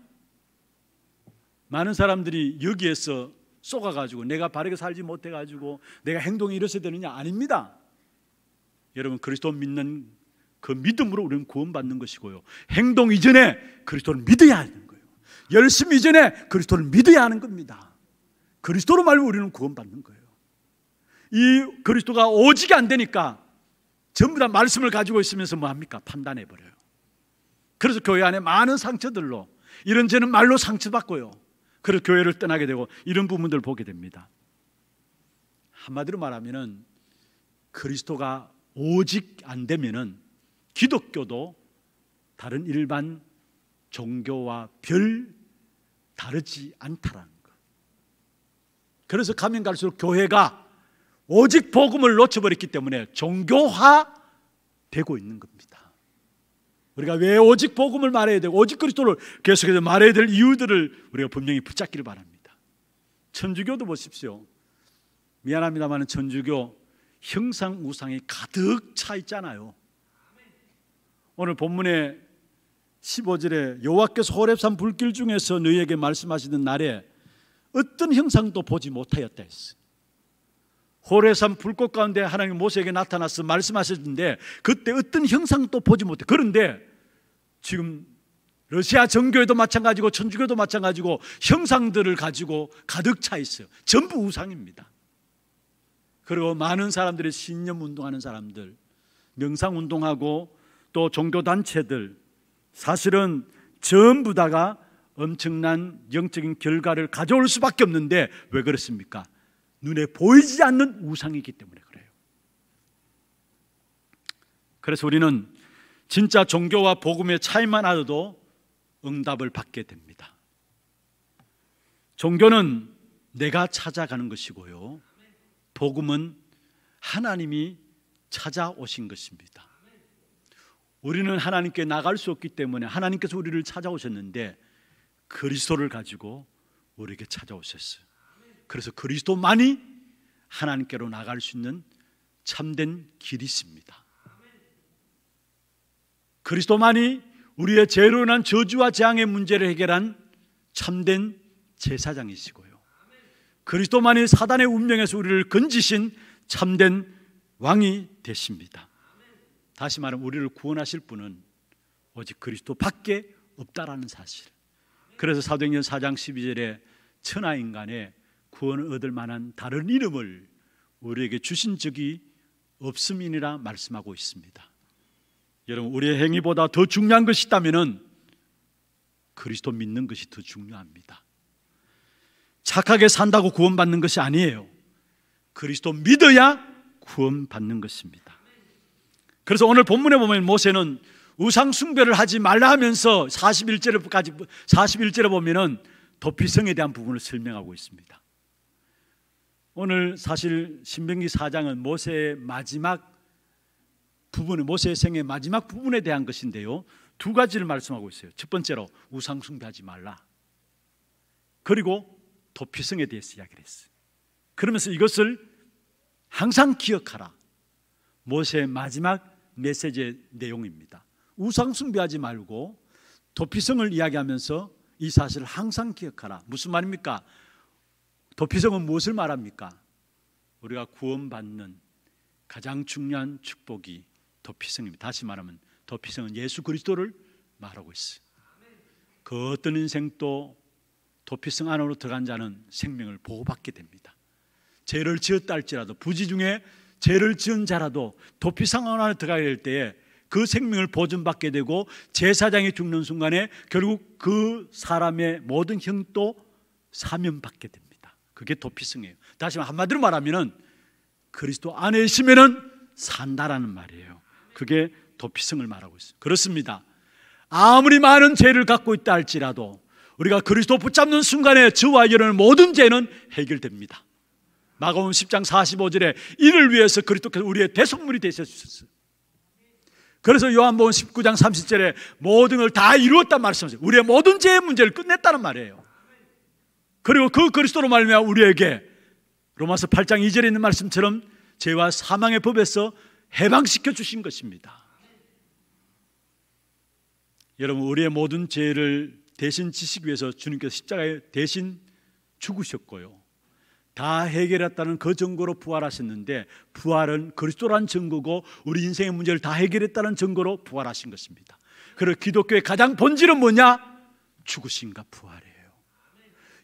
많은 사람들이 여기에서 속아가지고 내가 바르게 살지 못해가지고 내가 행동이 이래서 되느냐 아닙니다. 여러분 그리스도 믿는 그 믿음으로 우리는 구원받는 것이고요. 행동 이전에 그리스도를 믿어야 하는 거예요. 열심 이전에 그리스도를 믿어야 하는 겁니다. 그리스도로 말면 우리는 구원받는 거예요. 이 그리스도가 오직이 안 되니까 전부 다 말씀을 가지고 있으면서 뭐 합니까? 판단해 버려요. 그래서 교회 안에 많은 상처들로 이런 죄는 말로 상처받고요. 그래서 교회를 떠나게 되고 이런 부분들 보게 됩니다. 한마디로 말하면은 그리스도가 오직 안 되면은 기독교도 다른 일반 종교와 별 다르지 않다라는 것. 그래서 가면 갈수록 교회가 오직 복음을 놓쳐버렸기 때문에 종교화 되고 있는 겁니다. 우리가 왜 오직 복음을 말해야 되고 오직 그리스도를 계속해서 말해야 될 이유들을 우리가 분명히 붙잡기를 바랍니다. 천주교도 보십시오. 미안합니다만 천주교 형상 우상이 가득 차 있잖아요. 오늘 본문의 15절에 여호와께서 호렙산 불길 중에서 너희에게 말씀하시는 날에 어떤 형상도 보지 못하였다 했어 호레산 불꽃 가운데 하나님 모세에게 나타나서 말씀하셨는데 그때 어떤 형상도 보지 못해. 그런데 지금 러시아 정교회도 마찬가지고 천주교도 마찬가지고 형상들을 가지고 가득 차 있어요. 전부 우상입니다. 그리고 많은 사람들이 신념 운동하는 사람들, 명상 운동하고 또 종교 단체들 사실은 전부 다가 엄청난 영적인 결과를 가져올 수밖에 없는데 왜 그렇습니까? 눈에 보이지 않는 우상이기 때문에 그래요. 그래서 우리는 진짜 종교와 복음의 차이만 알아도 응답을 받게 됩니다. 종교는 내가 찾아가는 것이고요. 복음은 하나님이 찾아오신 것입니다. 우리는 하나님께 나갈 수 없기 때문에 하나님께서 우리를 찾아오셨는데 그리스도를 가지고 우리에게 찾아오셨어요. 그래서 그리스도만이 하나님께로 나갈 수 있는 참된 길이 있니다 그리스도만이 우리의 죄로 인한 저주와 재앙의 문제를 해결한 참된 제사장이시고요. 그리스도만이 사단의 운명에서 우리를 건지신 참된 왕이 되십니다. 다시 말하면 우리를 구원하실 분은 오직 그리스도밖에 없다라는 사실. 그래서 사도행전 4장 12절에 천하 인간의 구원을 얻을 만한 다른 이름을 우리에게 주신 적이 없음이니라 말씀하고 있습니다. 여러분 우리의 행위보다 더 중요한 것이 있다면은 그리스도 믿는 것이 더 중요합니다. 착하게 산다고 구원받는 것이 아니에요. 그리스도 믿어야 구원받는 것입니다. 그래서 오늘 본문에 보면 모세는 우상 숭배를 하지 말라 하면서 41절까지 41절에 보면은 도피성에 대한 부분을 설명하고 있습니다. 오늘 사실 신명기 4장은 모세의 마지막 부분, 모세의 생의 마지막 부분에 대한 것인데요. 두 가지를 말씀하고 있어요. 첫 번째로 우상 숭배하지 말라. 그리고 도피성에 대해서 이야기를 했어요. 그러면서 이것을 항상 기억하라. 모세의 마지막 메시지의 내용입니다. 우상 숭배하지 말고 도피성을 이야기하면서 이 사실을 항상 기억하라. 무슨 말입니까? 도피성은 무엇을 말합니까? 우리가 구원받는 가장 중요한 축복이 도피성입니다. 다시 말하면 도피성은 예수 그리스도를 말하고 있어요. 그 어떤 인생도 도피성 안으로 들어간 자는 생명을 보호받게 됩니다. 죄를 지었다 할지라도 부지 중에 죄를 지은 자라도 도피성 안으로 들어가게 될 때에 그 생명을 보존받게 되고 제사장이 죽는 순간에 결국 그 사람의 모든 형도 사면받게 됩니다. 그게 도피성이에요. 다시 한마디로 말하면은 그리스도 안에 있으면은 산다라는 말이에요. 그게 도피성을 말하고 있어요. 그렇습니다. 아무리 많은 죄를 갖고 있다 할지라도 우리가 그리스도 붙잡는 순간에 저와 여러분 모든 죄는 해결됩니다. 마가음 10장 45절에 이를 위해서 그리스도께서 우리의 대속물이 되셨어요 그래서 요한복음 19장 30절에 모든 걸 다 이루었다 말씀하세요. 우리의 모든 죄의 문제를 끝냈다는 말이에요. 그리고 그 그리스도로 말미암아 우리에게 로마서 8장 2절에 있는 말씀처럼 죄와 사망의 법에서 해방시켜 주신 것입니다. 여러분 우리의 모든 죄를 대신 지식 위해서 주님께서 십자가에 대신 죽으셨고요. 다 해결했다는 그 증거로 부활하셨는데 부활은 그리스도란 증거고 우리 인생의 문제를 다 해결했다는 증거로 부활하신 것입니다. 그리고 기독교의 가장 본질은 뭐냐? 죽으신가 부활이에요.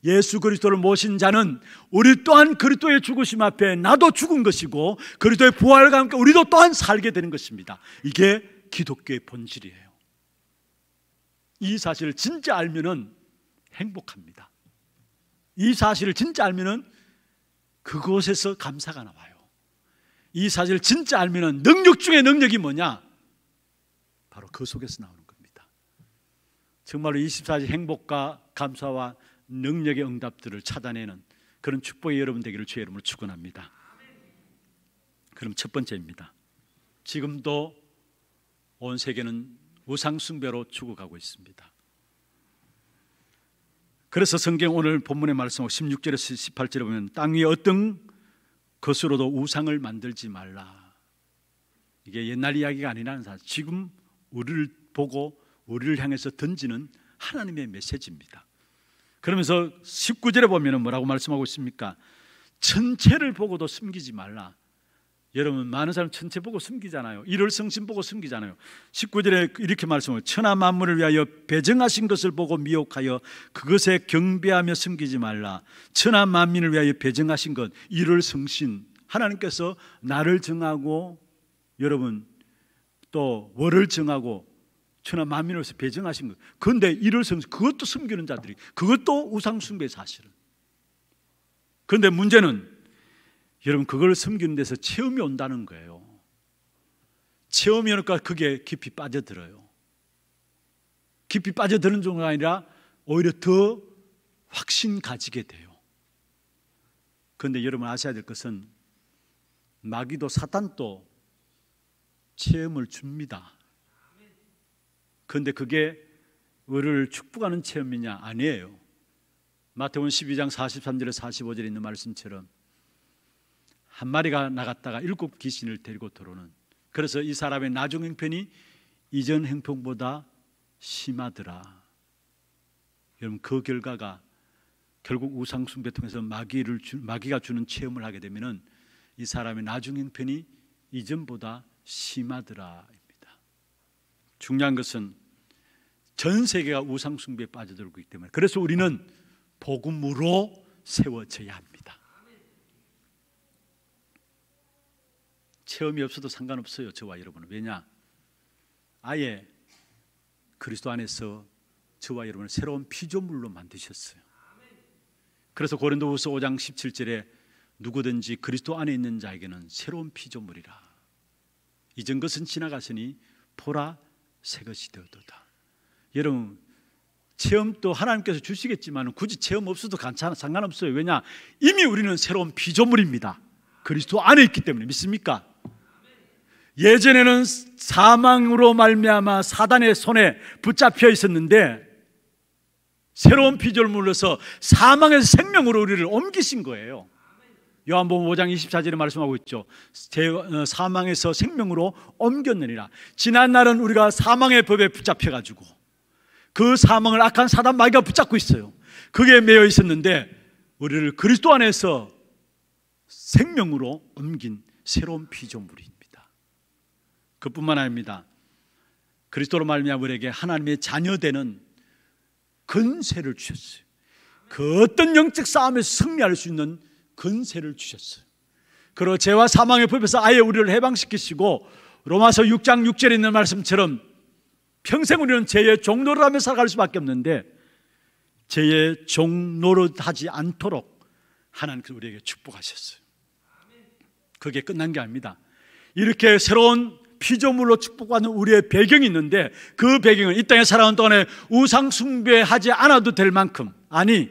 예수 그리스도를 모신 자는 우리 또한 그리스도의 죽으심 앞에 나도 죽은 것이고 그리스도의 부활과 함께 우리도 또한 살게 되는 것입니다. 이게 기독교의 본질이에요. 이 사실을 진짜 알면은 행복합니다. 이 사실을 진짜 알면은 그곳에서 감사가 나와요. 이 사실을 진짜 알면은 능력 중에 능력이 뭐냐? 바로 그 속에서 나오는 겁니다. 정말로 24시 행복과 감사와 능력의 응답들을 찾아내는 그런 축복의 여러분 되기를 주의 이름으로 축원합니다. 그럼 첫 번째입니다. 지금도 온 세계는 우상숭배로 죽어가고 있습니다. 그래서 성경 오늘 본문의 말씀 16절에서 18절에 보면 땅 위에 어떤 것으로도 우상을 만들지 말라. 이게 옛날 이야기가 아니라는 사실. 지금 우리를 보고 우리를 향해서 던지는 하나님의 메시지입니다. 그러면서 19절에 보면 뭐라고 말씀하고 있습니까? 전체를 보고도 숨기지 말라. 여러분 많은 사람 천체 보고 숨기잖아요. 일월 성신 보고 숨기잖아요. 19절에 이렇게 말씀을 천하 만물을 위하여 배정하신 것을 보고 미혹하여 그것에 경배하며 숨기지 말라. 천하 만민을 위하여 배정하신 것 일월 성신 하나님께서 나를 정하고 여러분 또 월을 정하고 천하 만민으로서 배정하신 것. 그런데 일월 성신 그것도 숨기는 자들이 그것도 우상 숭배 사실은. 그런데 문제는 여러분 그걸 섬기는 데서 체험이 온다는 거예요. 체험이 오니까 그게 깊이 빠져들어요. 깊이 빠져드는 정도가 아니라 오히려 더 확신 가지게 돼요. 그런데 여러분 아셔야 될 것은 마귀도 사탄도 체험을 줍니다. 그런데 그게 의를 축복하는 체험이냐 아니에요. 마태복 12장 43절에 45절에 있는 말씀처럼 한 마리가 나갔다가 일곱 귀신을 데리고 들어오는 그래서 이 사람의 나중 행편이 이전 행편보다 심하더라. 여러분 그 결과가 결국 우상 숭배 통해서 마귀를 주, 마귀가 주는 체험을 하게 되면은 이 사람의 나중 행편이 이전보다 심하더라입니다. 중요한 것은 전 세계가 우상 숭배에 빠져들고 있기 때문에 그래서 우리는 복음으로 세워져야 합니다. 체험이 없어도 상관없어요. 저와 여러분은 왜냐? 아예 그리스도 안에서 저와 여러분을 새로운 피조물로 만드셨어요. 그래서 고린도후서 5장 17절에 누구든지 그리스도 안에 있는 자에게는 새로운 피조물이라. 이전 것은 지나가시니 보라 새 것이 되도다 여러분 체험도 하나님께서 주시겠지만 굳이 체험 없어도 괜찮아 상관없어요. 왜냐 이미 우리는 새로운 피조물입니다. 그리스도 안에 있기 때문에 믿습니까? 예전에는 사망으로 말미암아 사단의 손에 붙잡혀 있었는데 새로운 피조물로서 사망에서 생명으로 우리를 옮기신 거예요. 요한복음 5장 24절에 말씀하고 있죠. 어, 사망에서 생명으로 옮겼느니라. 지난 날은 우리가 사망의 법에 붙잡혀 가지고 그 사망을 악한 사단 마귀가 붙잡고 있어요. 그게 매여 있었는데 우리를 그리스도 안에서 생명으로 옮긴 새로운 피조물이 그뿐만 아닙니다. 그리스도로 말미암아 우리에게 하나님의 자녀되는 근세를 주셨어요. 그 어떤 영적 싸움에 승리할 수 있는 근세를 주셨어요. 그러 죄와 사망의 법에서 아예 우리를 해방시키시고 로마서 6장 6절에 있는 말씀처럼 평생 우리는 죄의 종로를 하며 살아갈 수밖에 없는데 죄의 종로를 하지 않도록 하나님께서 우리에게 축복하셨어요. 그게 끝난 게 아닙니다. 이렇게 새로운 피조물로 축복받는 우리의 배경이 있는데 그 배경은 이 땅에 살아온 동안에 우상 숭배하지 않아도 될 만큼 아니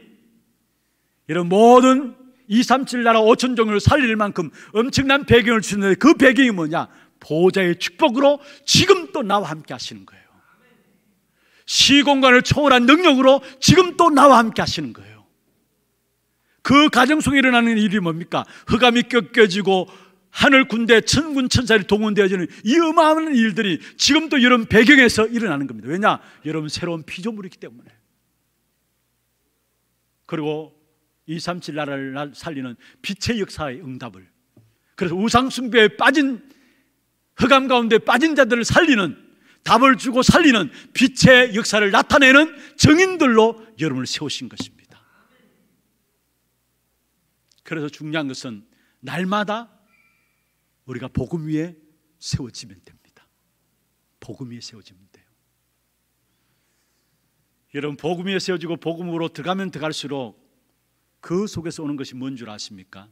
이런 모든 2, 3, 7 나라 5천 종을 살릴 만큼 엄청난 배경을 주는데 그 배경이 뭐냐? 보호자의 축복으로 지금 도 나와 함께 하시는 거예요. 시공간을 초월한 능력으로 지금 도 나와 함께 하시는 거예요. 그 가정 속에 일어나는 일이 뭡니까? 흑암이 꺾여지고 하늘 군대 천군 천사를 동원되어지는 이 어마어마한 일들이 지금도 여러분 배경에서 일어나는 겁니다. 왜냐? 여러분 새로운 피조물이기 때문에. 그리고 237 나라를 살리는 빛의 역사의 응답을 그래서 우상숭배에 빠진 흑암 가운데 빠진 자들을 살리는 답을 주고 살리는 빛의 역사를 나타내는 정인들로 여러분을 세우신 것입니다. 그래서 중요한 것은 날마다 우리가 복음 위에 세워지면 됩니다. 복음 위에 세워지면 돼요. 여러분 복음 위에 세워지고 복음으로 들어가면 들어갈수록 그 속에서 오는 것이 뭔 줄 아십니까?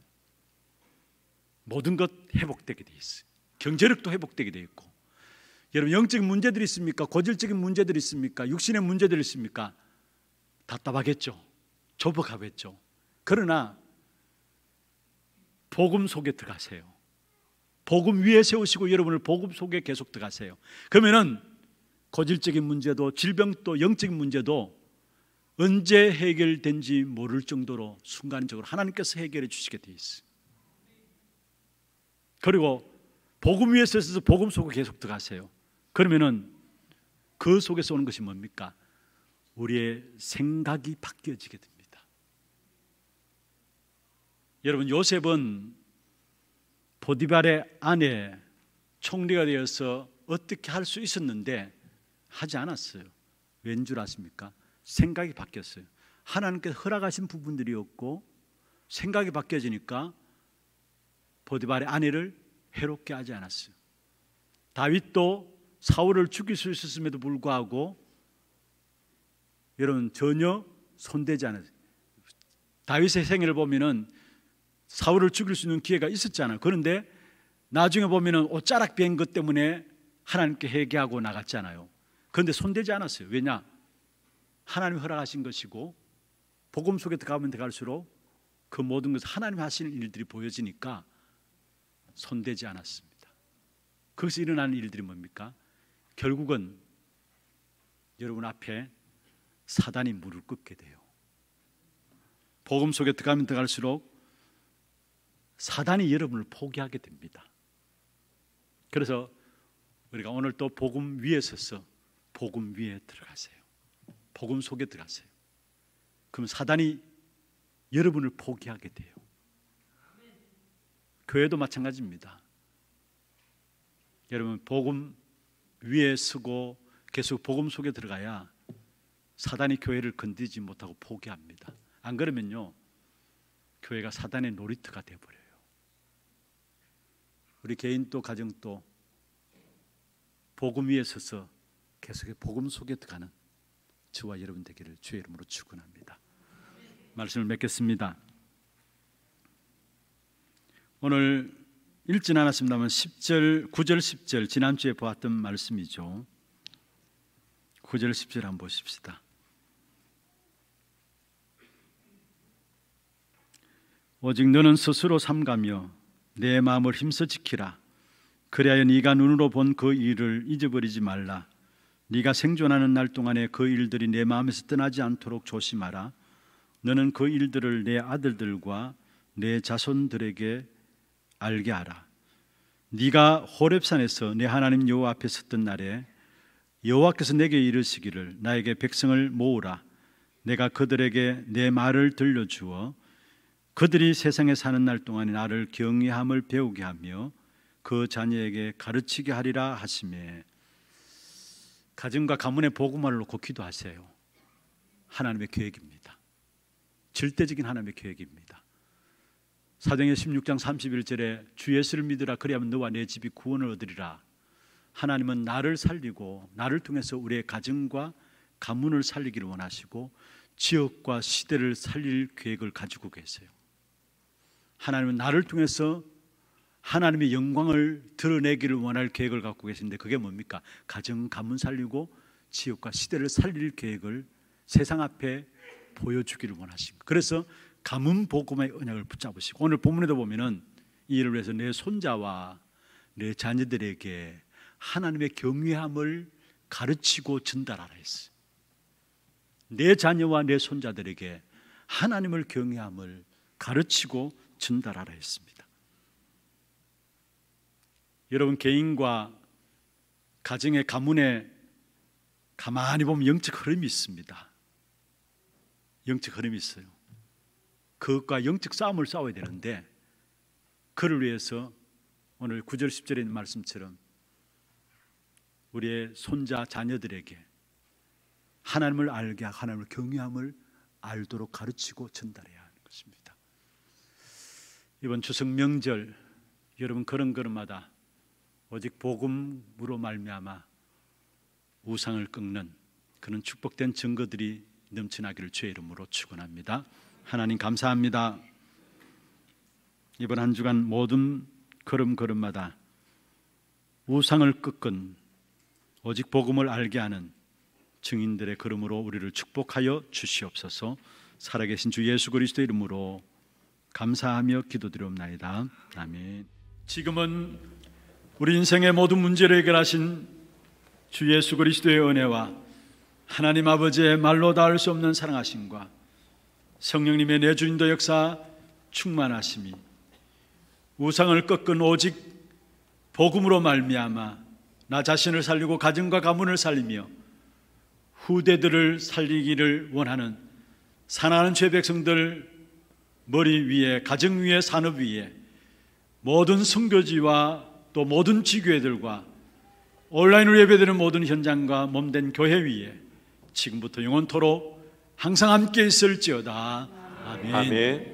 모든 것 회복되게 돼 있어요. 경제력도 회복되게 돼 있고 여러분 영적인 문제들이 있습니까? 고질적인 문제들이 있습니까? 육신의 문제들이 있습니까? 답답하겠죠. 조복하겠죠. 그러나 복음 속에 들어가세요. 복음 위에 세우시고 여러분을 복음 속에 계속 들어가세요. 그러면은 고질적인 문제도 질병도 영적인 문제도 언제 해결된지 모를 정도로 순간적으로 하나님께서 해결해 주시게 돼있어 그리고 복음 위에 서서 복음 속에 계속 들어가세요. 그러면은 그 속에서 오는 것이 뭡니까? 우리의 생각이 바뀌어지게 됩니다. 여러분 요셉은 보디발의 아내 총리가 되어서 어떻게 할 수 있었는데 하지 않았어요. 왠 줄 아십니까? 생각이 바뀌었어요. 하나님께서 허락하신 부분들이었고 생각이 바뀌어지니까 보디발의 아내를 해롭게 하지 않았어요. 다윗도 사울을 죽일 수 있었음에도 불구하고 여러분 전혀 손대지 않았어요. 다윗의 생애를 보면은 사울을 죽일 수 있는 기회가 있었잖아요. 그런데 나중에 보면은 옷자락 뺀 것 때문에 하나님께 회개하고 나갔잖아요. 그런데 손대지 않았어요. 왜냐? 하나님 허락하신 것이고 복음 속에 들어가면 들어갈수록 그 모든 것을 하나님 하시는 일들이 보여지니까 손대지 않았습니다. 거기서 일어나는 일들이 뭡니까? 결국은 여러분 앞에 사단이 물을 끄게 돼요. 복음 속에 들어가면 들어갈수록 사단이 여러분을 포기하게 됩니다. 그래서 우리가 오늘 또 복음 위에 서서 복음 위에 들어가세요. 복음 속에 들어가세요. 그럼 사단이 여러분을 포기하게 돼요. 교회도 마찬가지입니다. 여러분 복음 위에 서고 계속 복음 속에 들어가야 사단이 교회를 건드지 못하고 포기합니다. 안 그러면요. 교회가 사단의 놀이터가 돼 버려요. 우리 개인 또 가정 또 복음 위에 서서 계속 복음 속에 들어가는 주와 여러분 되기를 주의 이름으로 축원합니다. 말씀을 맺겠습니다. 오늘 읽진 않았습니다만 10절, 9절, 10절 지난주에 보았던 말씀이죠. 9절, 10절 한번 보십시다. 오직 너는 스스로 삼가며 내 마음을 힘써 지키라. 그래야 네가 눈으로 본 그 일을 잊어버리지 말라. 네가 생존하는 날 동안에 그 일들이 내 마음에서 떠나지 않도록 조심하라. 너는 그 일들을 내 아들들과 내 자손들에게 알게 하라. 네가 호렙산에서 내 하나님 여호와 앞에 섰던 날에 여호와께서 내게 이르시기를 나에게 백성을 모으라. 내가 그들에게 내 말을 들려주어 그들이 세상에 사는 날 동안에 나를 경외함을 배우게 하며 그 자녀에게 가르치게 하리라 하심에 가정과 가문의 복음화를 놓고 기도하세요. 하나님의 계획입니다. 절대적인 하나님의 계획입니다. 사정의 16장 31절에 주 예수를 믿으라 그리하면 너와 내 집이 구원을 얻으리라. 하나님은 나를 살리고 나를 통해서 우리의 가정과 가문을 살리기를 원하시고 지역과 시대를 살릴 계획을 가지고 계세요. 하나님은 나를 통해서 하나님의 영광을 드러내기를 원할 계획을 갖고 계신데 그게 뭡니까? 가정 가문 살리고 지옥과 시대를 살릴 계획을 세상 앞에 보여주기를 원하십니다. 그래서 가문 복음의 언약을 붙잡으시고 오늘 본문에도 보면은 이 일을 위해서 내 손자와 내 자녀들에게 하나님의 경외함을 가르치고 전달하라 했어요. 내 자녀와 내 손자들에게 하나님을 경외함을 가르치고 전달하라 했습니다. 여러분 개인과 가정의 가문에 가만히 보면 영적 흐름이 있습니다. 영적 흐름이 있어요. 그것과 영적 싸움을 싸워야 되는데 그를 위해서 오늘 9절 10절에 있는 말씀처럼 우리의 손자 자녀들에게 하나님을 알게 하나님을 경외함을 알도록 가르치고 전달해야 이번 추석 명절 여러분 그런 걸음마다 오직 복음으로 말미암아 우상을 끊는 그런 축복된 증거들이 넘치나기를 주의 이름으로 축원합니다. 하나님 감사합니다. 이번 한 주간 모든 걸음걸음마다 우상을 끊은 오직 복음을 알게 하는 증인들의 걸음으로 우리를 축복하여 주시옵소서. 살아계신 주 예수 그리스도 이름으로 감사하며 기도드려옵나이다 아멘. 지금은 우리 인생의 모든 문제를 해결하신 주 예수 그리스도의 은혜와 하나님 아버지의 말로 닿을 수 없는 사랑하심과 성령님의 내주인도 역사 충만하심이 우상을 꺾은 오직 복음으로 말미암아 나 자신을 살리고 가정과 가문을 살리며 후대들을 살리기를 원하는 사나는 죄 백성들 머리 위에, 가정 위에, 산업 위에 모든 성교지와또 모든 지교회들과 온라인으로 예배되는 모든 현장과 몸된 교회 위에 지금부터 영원토록 항상 함께 있을지어다. 아멘. 아멘.